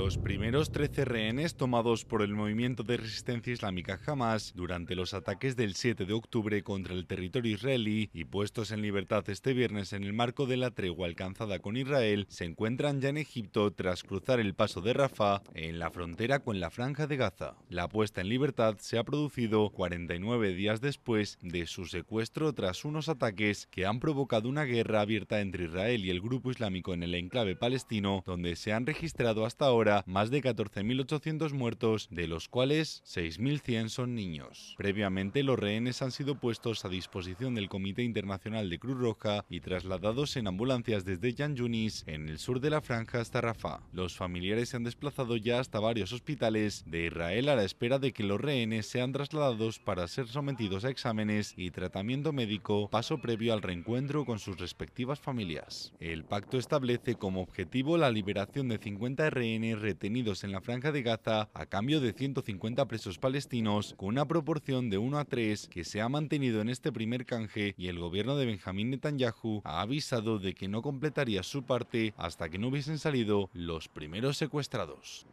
los primeros 13 rehenes tomados por el movimiento de resistencia islámica Hamas durante los ataques del 7 de octubre contra el territorio israelí y puestos en libertad este viernes en el marco de la tregua alcanzada con Israel, se encuentran ya en Egipto tras cruzar el paso de Rafah en la frontera con la franja de Gaza. La puesta en libertad se ha producido 49 días después de su secuestro tras unos ataques que han provocado una guerra abierta entre Israel y el grupo islámico en el enclave palestino, donde se han registrado hasta ahora más de 14.800 muertos, de los cuales 6.100 son niños. Previamente, los rehenes han sido puestos a disposición del Comité Internacional de Cruz Roja y trasladados en ambulancias desde Yunis, en el sur de la franja, hasta Rafah. Los familiares se han desplazado ya hasta varios hospitales de Israel a la espera de que los rehenes sean trasladados para ser sometidos a exámenes y tratamiento médico, paso previo al reencuentro con sus respectivas familias. El pacto establece como objetivo la liberación de 50 rehenes retenidos en la franja de Gaza a cambio de 150 presos palestinos, con una proporción de 1 a 3 que se ha mantenido en este primer canje y el gobierno de Benjamín Netanyahu ha avisado de que no completaría su parte hasta que no hubiesen salido los primeros secuestrados.